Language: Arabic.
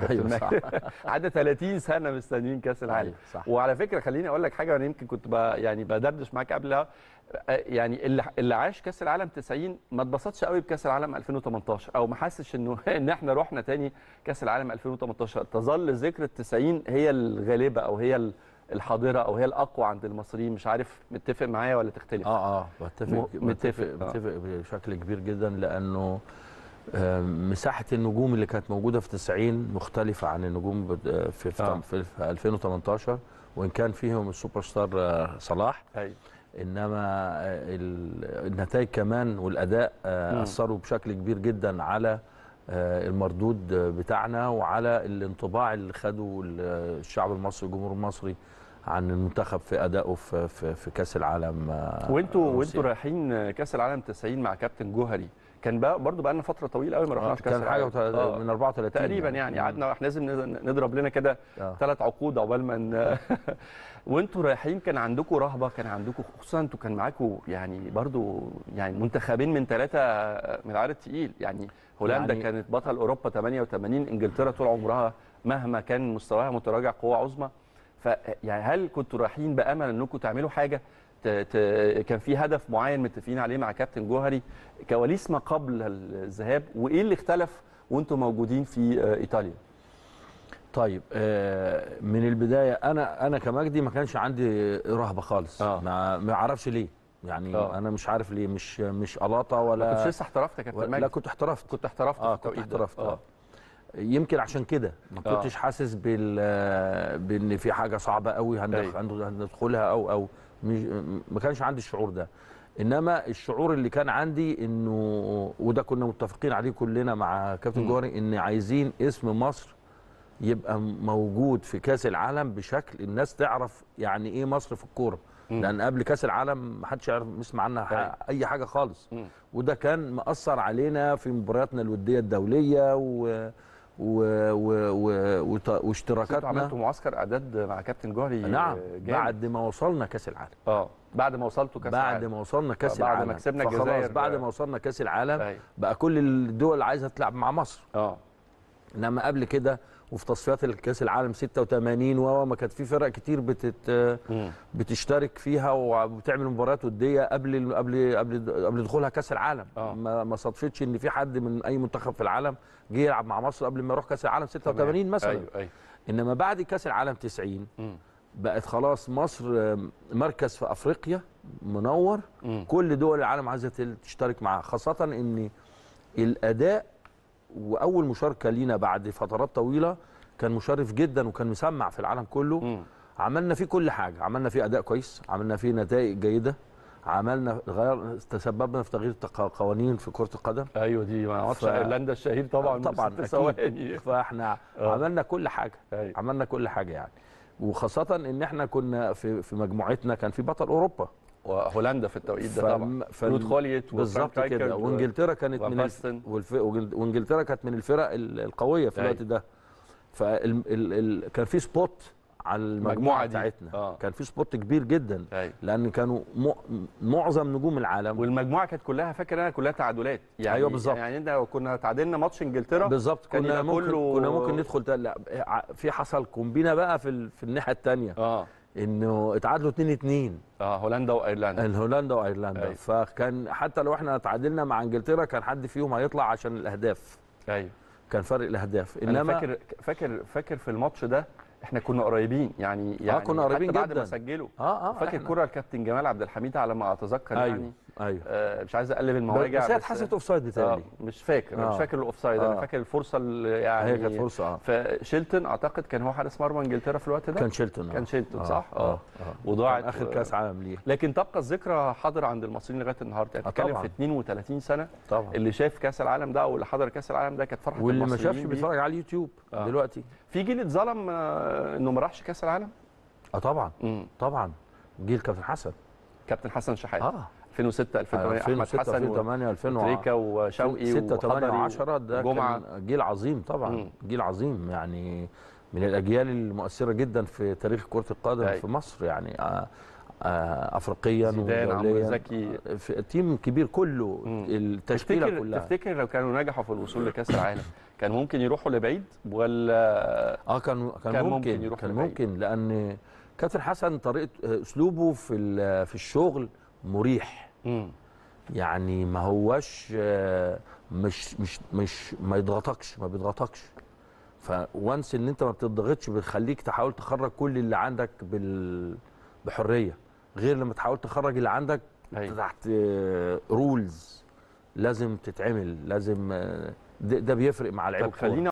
ايوه عدى 30 سنه مستنيين كاس العالم أيوة صح. وعلى فكره خليني اقول لك حاجه انا يمكن كنت يعني بدردش معاك قبلها يعني اللي اللي عاش كاس العالم 90 ما اتبسطش قوي بكاس العالم 2018 او ما حسش انه ان احنا رحنا تاني كاس العالم 2018 تظل ذكرى 90 هي الغالبه او هي الحاضره او هي الاقوى عند المصريين مش عارف متفق معايا ولا تختلف اه اه بتفق متفق متفق, آه. متفق بشكل كبير جدا لانه آه، مساحه النجوم اللي كانت موجوده في 90 مختلفه عن النجوم آه، في آه. في 2018 وان كان فيهم السوبر ستار آه، صلاح أي. انما النتائج كمان والاداء اثروا بشكل كبير جدا على المردود بتاعنا وعلى الانطباع اللي خده الشعب المصري الجمهور المصري عن المنتخب في ادائه في في, في كاس العالم آه، وانتوا وانتوا رايحين كاس العالم 90 مع كابتن جوهري كان بقى برضه بقى لنا فتره طويله قوي ما رحناش آه، كاس العالم كان حاجه آه، من 34 تقريبا يعني, يعني. قعدنا احنا لازم نضرب لنا كده ثلاث عقود عقبال ما وانتوا رايحين كان عندكم رهبه كان عندكم خصوصا انتوا كان معاكم يعني برضه يعني منتخبين من ثلاثه من العيار الثقيل يعني هولندا يعني كانت بطل اوروبا 88 انجلترا طول عمرها مهما كان مستواها متراجع قوه عظمى فيعني هل كنتوا رايحين بامل انكم تعملوا حاجه ت... ت... كان في هدف معين متفقين عليه مع كابتن جوهري كواليس ما قبل الذهاب وايه اللي اختلف وانتم موجودين في آه، ايطاليا طيب آه، من البدايه انا انا كمجدي ما كانش عندي رهبه خالص آه. ما اعرفش ليه يعني أوه. انا مش عارف ليه مش مش الاطه ولا كنت لسه احترفت يا كابتن مجدي لا كنت احترفت كنت احترفت اه كنت احترفت آه. آه. يمكن عشان كده ما آه. كنتش حاسس بال بان في حاجه صعبه قوي أيوه. هندخلها او او ما كانش عندي الشعور ده انما الشعور اللي كان عندي انه وده كنا متفقين عليه كلنا مع كابتن جوهري ان عايزين اسم مصر يبقى موجود في كاس العالم بشكل الناس تعرف يعني ايه مصر في الكوره لان قبل كاس العالم ما حدش يعرف يسمع عنها أيوه. اي حاجه خالص وده كان مأثر علينا في مبارياتنا الوديه الدوليه و و... و... و... واشتراكات عملتوا معسكر اعداد مع كابتن جوهري نعم جامد. بعد ما وصلنا كاس العالم اه بعد ما وصلتوا كاس العالم بعد ما وصلنا كاس العالم آه، بعد ما كسبنا الجزائر بعد ما وصلنا كاس العالم أي. بقى كل الدول عايزه تلعب مع مصر اه انما قبل كده وفي تصفيات الكاس العالم 86 و ما كانت في فرق كتير بتت بتشترك فيها وبتعمل مباريات وديه قبل قبل قبل قبل دخولها كاس العالم آه. ما, ما صدفتش ان في حد من اي منتخب في العالم جه يلعب مع مصر قبل ما يروح كاس العالم 86 مثلا أيوه أيوه. انما بعد كاس العالم 90 بقت خلاص مصر مركز في افريقيا منور م. كل دول العالم عايزه تشترك معاه خاصه ان الاداء واول مشاركه لينا بعد فترات طويله كان مشرف جدا وكان مسمع في العالم كله م. عملنا فيه كل حاجه عملنا فيه اداء كويس عملنا فيه نتائج جيده عملنا غير تسببنا في تغيير قوانين في كره القدم ايوه دي ماتش ف... ايرلندا الشهير طبعا آه، طبعا ثواني فاحنا أوه. عملنا كل حاجه أيوة. عملنا كل حاجه يعني وخاصه ان احنا كنا في في مجموعتنا كان في بطل اوروبا وهولندا في التوقيت ده طبعا فلود خوليت بالظبط كده وانجلترا كانت من الف... وانجلترا كانت من الفرق القويه في الوقت ده فال... ال... ال... كان في سبوت على المجموعه دي. بتاعتنا آه. كان في سبوت كبير جدا أي. لان كانوا م... معظم نجوم العالم والمجموعه كانت كلها فاكر انا كلها تعادلات يعني ايوه بالظبط يعني انت كنا تعادلنا ماتش انجلترا بالظبط كنا ممكن كله... كنا ممكن ندخل لا في حصل كومبينا بقى في, ال... في الناحيه الثانيه اه انه اتعادلوا 2 2 اه هولندا وايرلندا هولندا وايرلندا أيوة. فكان حتى لو احنا اتعادلنا مع انجلترا كان حد فيهم هيطلع عشان الاهداف ايوه كان فرق الاهداف انما أنا فاكر فاكر فاكر في الماتش ده احنا كنا قريبين يعني آه، يعني آه كنا قريبين حتى بعد جدا. ما سجلوا اه اه فاكر الكره الكابتن جمال عبد الحميد على ما اتذكر أيوه. يعني ايوه آه مش عايز اقلب المواجع بس هي اتحسبت اوف سايد آه مش فاكر آه. مش فاكر الاوف سايد آه. انا فاكر الفرصه اللي يعني هي كانت يعني فرصه اه فشيلتون اعتقد كان هو حارس مرمى انجلترا في الوقت ده كان شيلتون آه. كان شيلتون آه. صح؟ اه, آه. اه وضاعت اخر كاس عالم ليه لكن تبقى الذكرى حاضره عند المصريين لغايه النهارده اتكلم آه، في 32 سنه طبعا اللي شاف كاس العالم ده واللي حضر كاس العالم ده كانت فرحه المصريين واللي ما شافش بيتفرج على اليوتيوب دلوقتي في جيل اتظلم انه ما راحش كاس العالم اه طبعا مم. طبعا جيل كابتن حسن كابتن حسن شحاته اه 2006 2008 2006 2008 2000 وشوقي 6 8 و10 ده جمعة. كان جيل عظيم طبعا مم. جيل عظيم يعني من الاجيال المؤثره جدا في تاريخ كره القدم أي. في مصر يعني آه، آه، افريقيا زيدان عمرو زكي تيم كبير كله التشكيله تفتكر كلها تفتكر لو كانوا نجحوا في الوصول لكاس العالم كان ممكن يروحوا لبعيد ولا اه كان كان, كان ممكن, ممكن كان لبعيد. ممكن لان كابتن حسن طريقه آه، اسلوبه في في الشغل مريح مم. يعني ما هواش آه، مش مش مش ما يضغطكش ما بيضغطكش فوانس ان انت ما بتضغطش بيخليك تحاول تخرج كل اللي عندك بال بحريه غير لما تحاول تخرج اللي عندك أيوة. تحت رولز آه، لازم تتعمل لازم آه، ده, ده بيفرق مع لعيبه الكوره